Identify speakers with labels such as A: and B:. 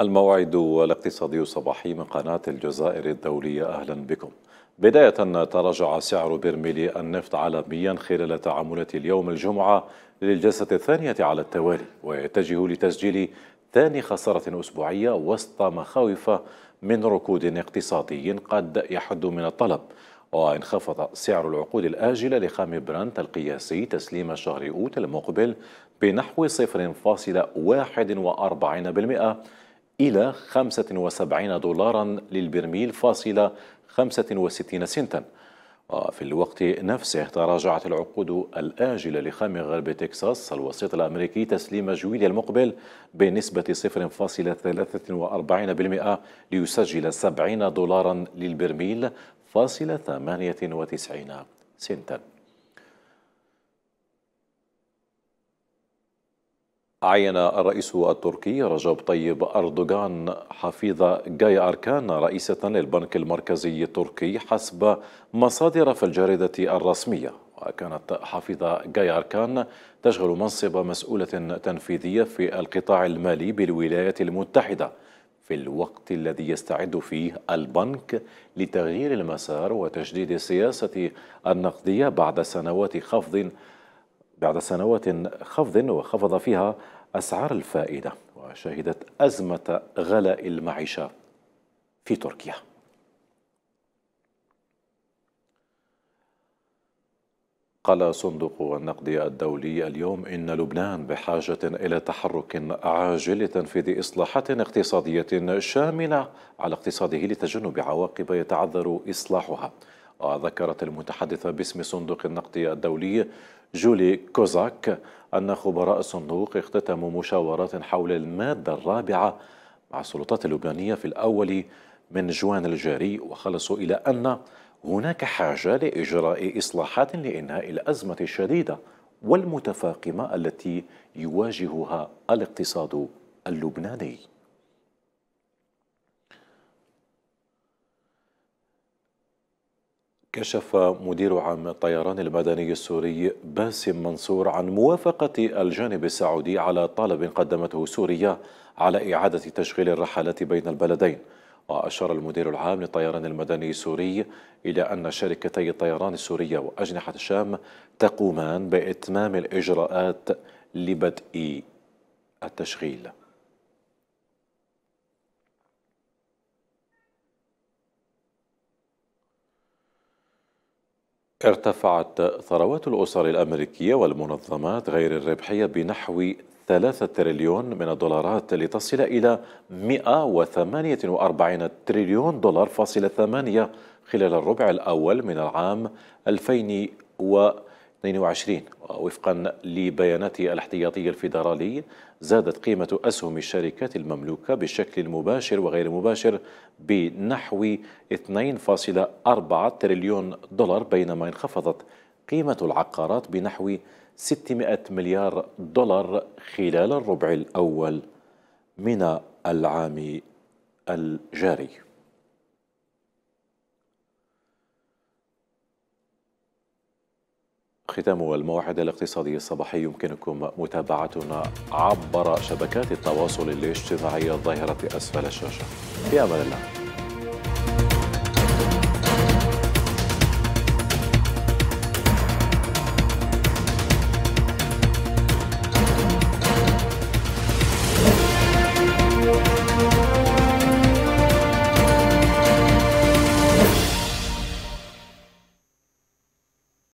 A: الموعد الاقتصادي الصباحي من قناة الجزائر الدولية أهلا بكم بداية تراجع سعر برميل النفط عالميا خلال تعاملات اليوم الجمعة للجلسة الثانية على التوالي ويتجه لتسجيل ثاني خسارة أسبوعية وسط مخاوف من ركود اقتصادي قد يحد من الطلب وانخفض سعر العقود الآجلة لخام برانت القياسي تسليم شهر أوت المقبل بنحو 0.41% إلى 75 دولارا للبرميل فاصلة 65 سنتا وفي الوقت نفسه تراجعت العقود الآجلة لخام غرب تكساس الوسيط الأمريكي تسليم جويليا المقبل بنسبة 0.43% ليسجل 70 دولارا للبرميل فاصلة 98 سنتا عين الرئيس التركي رجب طيب أردوغان حفيظة جاي أركان رئيسة للبنك المركزي التركي حسب مصادر في الجريدة الرسمية وكانت حفيظة جاي أركان تشغل منصب مسؤولة تنفيذية في القطاع المالي بالولايات المتحدة في الوقت الذي يستعد فيه البنك لتغيير المسار وتجديد السياسة النقدية بعد سنوات خفض بعد سنوات خفض وخفض فيها أسعار الفائدة وشهدت أزمة غلاء المعيشة في تركيا قال صندوق النقد الدولي اليوم إن لبنان بحاجة إلى تحرك عاجل لتنفيذ إصلاحات اقتصادية شاملة على اقتصاده لتجنب عواقب يتعذر إصلاحها وذكرت المتحدثة باسم صندوق النقد الدولي جولي كوزاك أن خبراء الصندوق اختتموا مشاورات حول المادة الرابعة مع السلطات اللبنانية في الأول من جوان الجاري وخلصوا إلى أن هناك حاجة لإجراء إصلاحات لإنهاء الأزمة الشديدة والمتفاقمة التي يواجهها الاقتصاد اللبناني كشف مدير عام الطيران المدني السوري باسم منصور عن موافقة الجانب السعودي على طلب قدمته سوريا على إعادة تشغيل الرحلات بين البلدين وأشار المدير العام للطيران المدني السوري إلى أن شركتي الطيران السورية وأجنحة الشام تقومان بإتمام الإجراءات لبدء التشغيل ارتفعت ثروات الأسر الأمريكية والمنظمات غير الربحية بنحو 3 تريليون من الدولارات لتصل إلى 148 تريليون دولار فاصلة ثمانية خلال الربع الأول من العام 2020 22 وفقا لبيانات الاحتياطي الفيدرالي زادت قيمة أسهم الشركات المملوكة بشكل مباشر وغير مباشر بنحو 2.4 تريليون دولار بينما انخفضت قيمة العقارات بنحو 600 مليار دولار خلال الربع الأول من العام الجاري ختام الموعد الاقتصادي الصباحي يمكنكم متابعتنا عبر شبكات التواصل الاجتماعي الظاهرة أسفل الشاشة في أمان الله